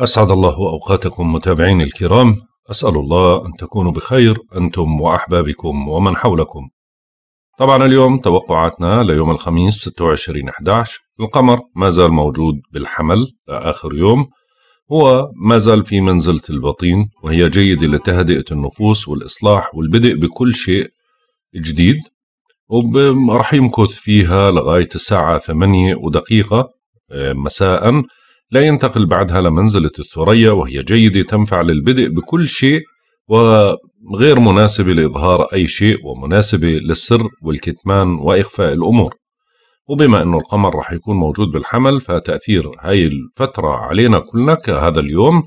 أسعد الله أوقاتكم متابعين الكرام أسأل الله أن تكونوا بخير أنتم وأحبابكم ومن حولكم طبعا اليوم توقعاتنا ليوم الخميس 26 11 القمر ما زال موجود بالحمل لآخر يوم هو ما زال في منزلة البطين وهي جيدة لتهدئة النفوس والإصلاح والبدء بكل شيء جديد ورح يمكث فيها لغاية الساعة 8 ودقيقة آه، مساءً لا ينتقل بعدها لمنزلة الثريا وهي جيدة تنفع للبدء بكل شيء وغير مناسبة لإظهار أي شيء ومناسبة للسر والكتمان وإخفاء الأمور وبما أنه القمر رح يكون موجود بالحمل فتأثير هاي الفترة علينا كلنا كهذا اليوم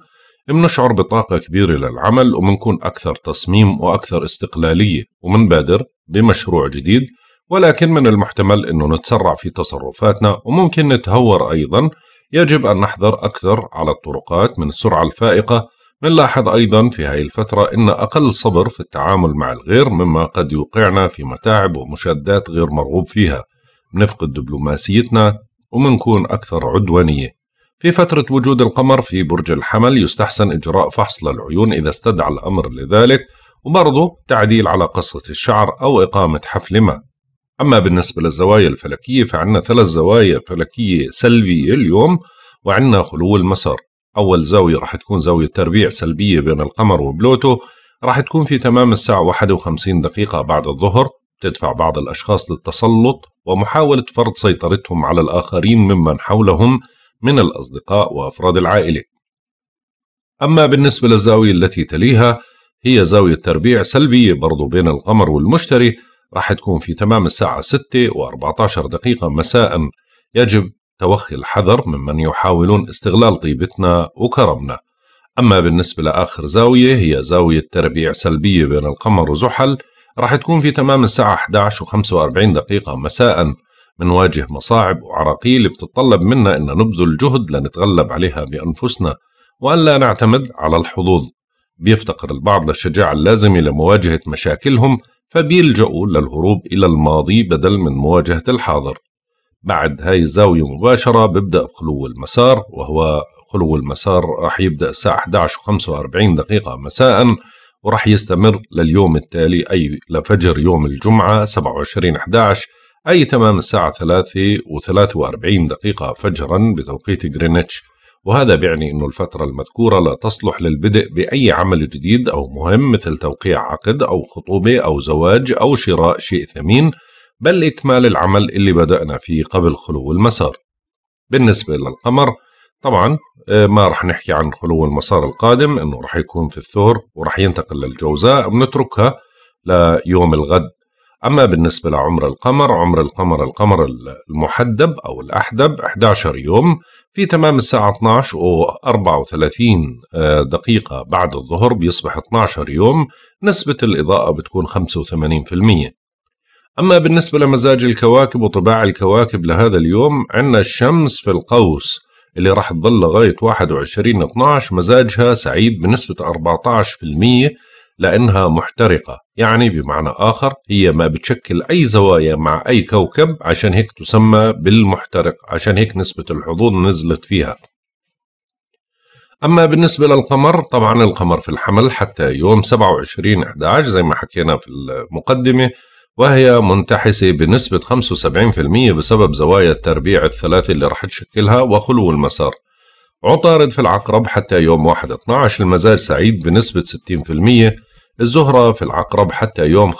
بنشعر بطاقة كبيرة للعمل وبنكون أكثر تصميم وأكثر استقلالية ومنبادر بمشروع جديد ولكن من المحتمل أنه نتسرع في تصرفاتنا وممكن نتهور أيضا يجب أن نحذر أكثر على الطرقات من السرعة الفائقة نلاحظ أيضا في هذه الفترة أن أقل صبر في التعامل مع الغير مما قد يوقعنا في متاعب ومشادات غير مرغوب فيها نفقد دبلوماسيتنا ومنكون أكثر عدوانية في فترة وجود القمر في برج الحمل يستحسن إجراء فحص للعيون إذا استدعى الأمر لذلك وبرضه تعديل على قصة الشعر أو إقامة حفل ما أما بالنسبة للزوايا الفلكية فعندنا ثلاث زوايا فلكية سلبية اليوم وعندنا خلو المسار أول زاوية راح تكون زاوية تربيع سلبية بين القمر وبلوتو راح تكون في تمام الساعة 51 دقيقة بعد الظهر تدفع بعض الأشخاص للتسلط ومحاولة فرض سيطرتهم على الآخرين ممن حولهم من الأصدقاء وأفراد العائلة أما بالنسبة للزاوية التي تليها هي زاوية تربيع سلبية برضو بين القمر والمشتري راح تكون في تمام الساعة 6 و14 دقيقة مساء يجب توخي الحذر ممن يحاولون استغلال طيبتنا وكرمنا أما بالنسبة لآخر زاوية هي زاوية تربيع سلبية بين القمر وزحل راح تكون في تمام الساعة 11 و45 دقيقة مساء منواجه مصاعب وعراقيل بتتطلب منا أن نبذل جهد لنتغلب عليها بأنفسنا وألا نعتمد على الحظوظ بيفتقر البعض للشجاعة اللازمة لمواجهة مشاكلهم فبيلجأوا للهروب إلى الماضي بدل من مواجهة الحاضر بعد هاي الزاوية مباشرة ببدأ خلو المسار وهو خلو المسار راح يبدأ الساعة 11.45 دقيقة مساء وراح يستمر لليوم التالي أي لفجر يوم الجمعة 27 11 أي تمام الساعة 3.43 دقيقة فجرا بتوقيت غرينتش وهذا بيعني أن الفترة المذكورة لا تصلح للبدء بأي عمل جديد أو مهم مثل توقيع عقد أو خطوبة أو زواج أو شراء شيء ثمين بل إكمال العمل اللي بدأنا فيه قبل خلو المسار بالنسبة للقمر طبعا آه، ما رح نحكي عن خلو المسار القادم انه رح يكون في الثور ورح ينتقل للجوزاء بنتركها ليوم الغد أما بالنسبة لعمر القمر عمر القمر القمر المحدب أو الأحدب 11 يوم في تمام الساعة 12 و 34 آه، دقيقة بعد الظهر بيصبح 12 يوم نسبة الإضاءة بتكون 85% أما بالنسبة لمزاج الكواكب وطباع الكواكب لهذا اليوم عندنا الشمس في القوس اللي راح تظل لغاية 21 12 مزاجها سعيد بنسبة 14% لأنها محترقة يعني بمعنى آخر هي ما بتشكل أي زوايا مع أي كوكب عشان هيك تسمى بالمحترق عشان هيك نسبة الحضور نزلت فيها أما بالنسبة للقمر طبعا القمر في الحمل حتى يوم 27 11 زي ما حكينا في المقدمة وهي منتحسة بنسبة 75% بسبب زوايا التربيع الثلاثة اللي راح تشكلها وخلو المسار عطارد في العقرب حتى يوم 1 12 المزاج سعيد بنسبة 60% الزهرة في العقرب حتى يوم 15-12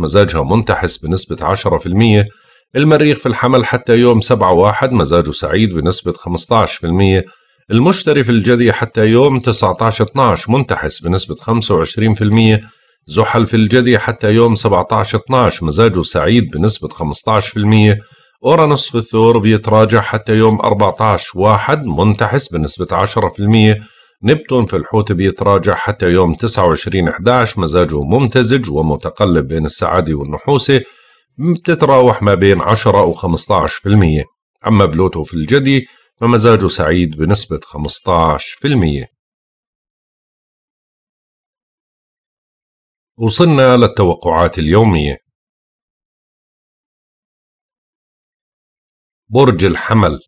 مزاجها منتحس بنسبة 10% المريخ في الحمل حتى يوم 7-1 مزاجه سعيد بنسبة 15% المشتري في الجدي حتى يوم 19-12 منتحس بنسبة 25% زحل في الجدي حتى يوم 17-12 مزاجه سعيد بنسبة 15% أورانوس في الثور بيتراجع حتى يوم 14 1 منتحس بنسبة 10% نبتون في الحوت بيتراجع حتى يوم 29 11 مزاجه ممتزج ومتقلب بين السعادة والنحوسة بتتراوح ما بين 10 و 15% أما بلوتو في الجدي فمزاجه سعيد بنسبة 15% وصلنا للتوقعات اليومية برج الحمل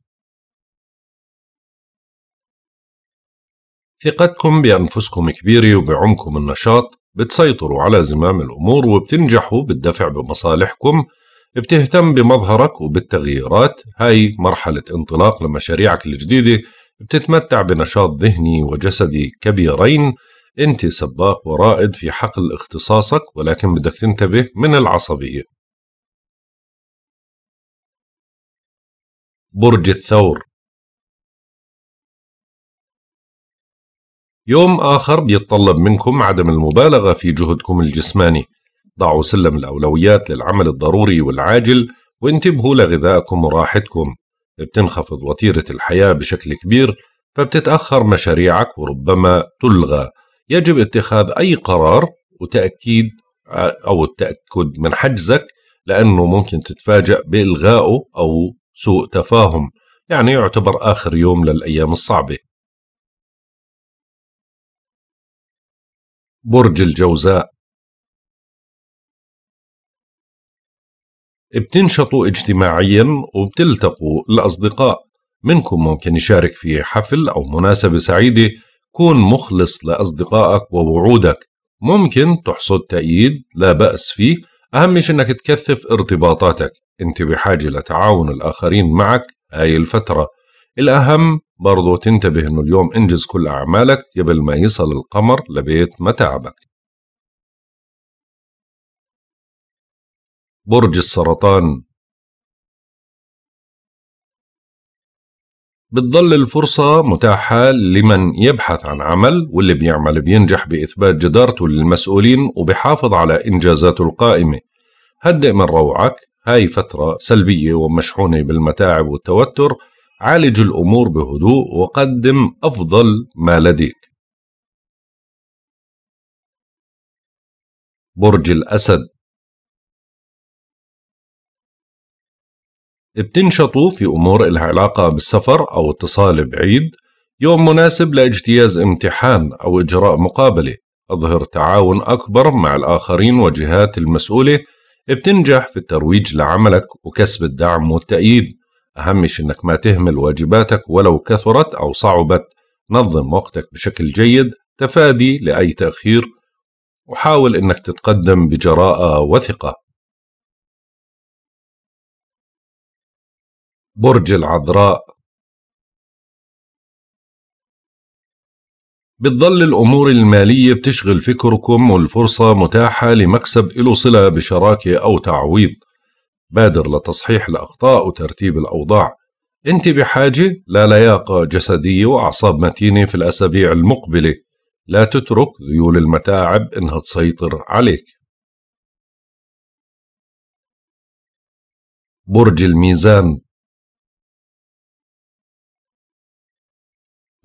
ثقتكم بأنفسكم كبيرة وبعمكم النشاط بتسيطروا على زمام الأمور وبتنجحوا بالدفع بمصالحكم بتهتم بمظهرك وبالتغييرات هاي مرحلة انطلاق لمشاريعك الجديدة بتتمتع بنشاط ذهني وجسدي كبيرين أنت سباق ورائد في حقل اختصاصك ولكن بدك تنتبه من العصبية برج الثور يوم آخر بيتطلب منكم عدم المبالغة في جهدكم الجسماني ضعوا سلم الأولويات للعمل الضروري والعاجل وانتبهوا لغذائكم وراحتكم بتنخفض وتيرة الحياة بشكل كبير فبتتأخر مشاريعك وربما تلغى يجب اتخاذ أي قرار وتأكيد أو التأكد من حجزك لأنه ممكن تتفاجأ بإلغائه أو سوء تفاهم يعني يعتبر آخر يوم للأيام الصعبة برج الجوزاء بتنشطوا اجتماعيا وبتلتقوا الأصدقاء منكم ممكن يشارك في حفل أو مناسبة سعيدة كون مخلص لأصدقائك ووعودك ممكن تحصد تأييد لا بأس فيه أهم شيء أنك تكثف ارتباطاتك أنت بحاجة لتعاون الآخرين معك هاي الفترة الأهم برضه تنتبه إنه اليوم انجز كل أعمالك قبل ما يصل القمر لبيت متاعبك برج السرطان بتظل الفرصة متاحة لمن يبحث عن عمل واللي بيعمل بينجح بإثبات جدارته للمسؤولين وبحافظ على إنجازاته القائمة هدئ من روعك هاي فترة سلبية ومشحونة بالمتاعب والتوتر عالج الأمور بهدوء وقدم أفضل ما لديك برج الأسد بتنشطوا في أمور إلها علاقة بالسفر أو اتصال بعيد يوم مناسب لاجتياز امتحان أو إجراء مقابلة أظهر تعاون أكبر مع الآخرين وجهات المسؤولة بتنجح في الترويج لعملك وكسب الدعم والتأييد أهم إنك ما تهمل واجباتك ولو كثرت أو صعبت نظم وقتك بشكل جيد تفادي لأي تأخير وحاول إنك تتقدم بجراءة وثقة برج العذراء بتظل الأمور المالية بتشغل فكركم والفرصة متاحة لمكسب إلو صلة بشراكة أو تعويض بادر لتصحيح الأخطاء وترتيب الأوضاع أنت بحاجة للياقة جسدية وأعصاب متينة في الأسابيع المقبلة لا تترك ذيول المتاعب إنها تسيطر عليك برج الميزان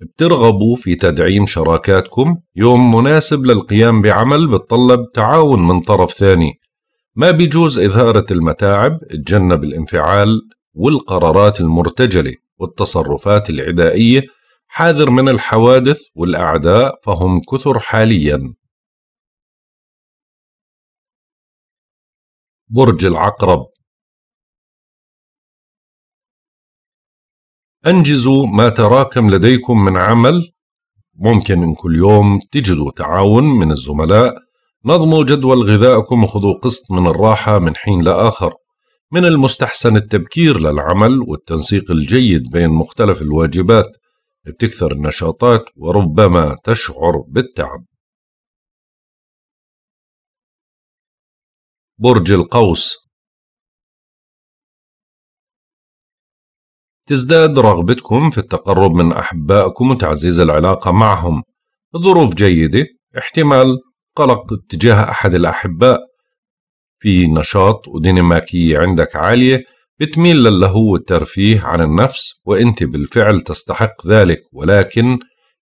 بترغبوا في تدعيم شراكاتكم يوم مناسب للقيام بعمل بتطلب تعاون من طرف ثاني ما بيجوز إثارة المتاعب اتجنب الانفعال والقرارات المرتجلة والتصرفات العدائية حاذر من الحوادث والأعداء فهم كثر حاليا برج العقرب أنجزوا ما تراكم لديكم من عمل ممكن إن كل يوم تجدوا تعاون من الزملاء نظموا جدول غذائكم وخذوا قسط من الراحة من حين لآخر من المستحسن التبكير للعمل والتنسيق الجيد بين مختلف الواجبات بتكثر النشاطات وربما تشعر بالتعب برج القوس تزداد رغبتكم في التقرب من أحبائكم وتعزيز العلاقة معهم ظروف جيدة احتمال قلق اتجاه أحد الأحباء في نشاط وديناميكية عندك عالية بتميل للهو والترفيه عن النفس وأنت بالفعل تستحق ذلك ولكن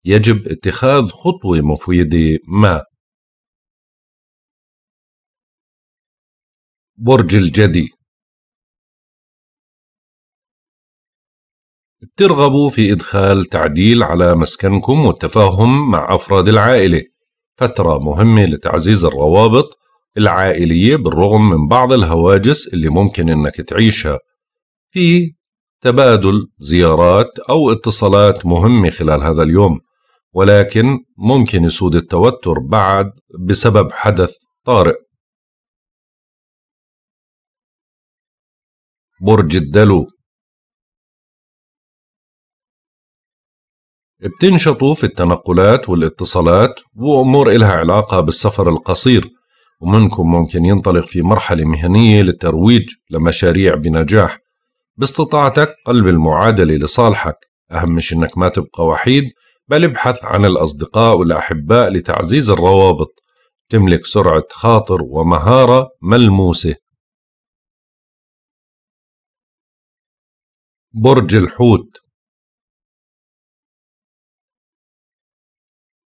يجب اتخاذ خطوة مفيدة ما برج الجدي ترغبوا في إدخال تعديل على مسكنكم والتفاهم مع أفراد العائلة فترة مهمة لتعزيز الروابط العائلية بالرغم من بعض الهواجس اللي ممكن انك تعيشها في تبادل زيارات أو اتصالات مهمة خلال هذا اليوم ولكن ممكن يسود التوتر بعد بسبب حدث طارئ برج الدلو بتنشطوا في التنقلات والاتصالات وأمور إلها علاقة بالسفر القصير ومنكم ممكن ينطلق في مرحلة مهنية للترويج لمشاريع بنجاح باستطاعتك قلب المعادلة لصالحك أهم مش أنك ما تبقى وحيد بل ابحث عن الأصدقاء والأحباء لتعزيز الروابط تملك سرعة خاطر ومهارة ملموسة برج الحوت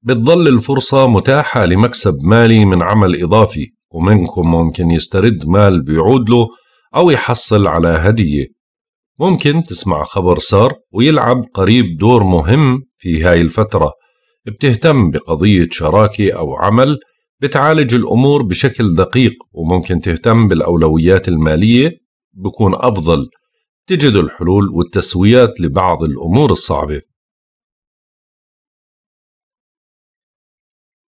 بتظل الفرصة متاحة لمكسب مالي من عمل إضافي ومنكم ممكن يسترد مال بيعود له أو يحصل على هدية ممكن تسمع خبر صار ويلعب قريب دور مهم في هاي الفترة بتهتم بقضية شراكة أو عمل بتعالج الأمور بشكل دقيق وممكن تهتم بالأولويات المالية بكون أفضل تجد الحلول والتسويات لبعض الأمور الصعبة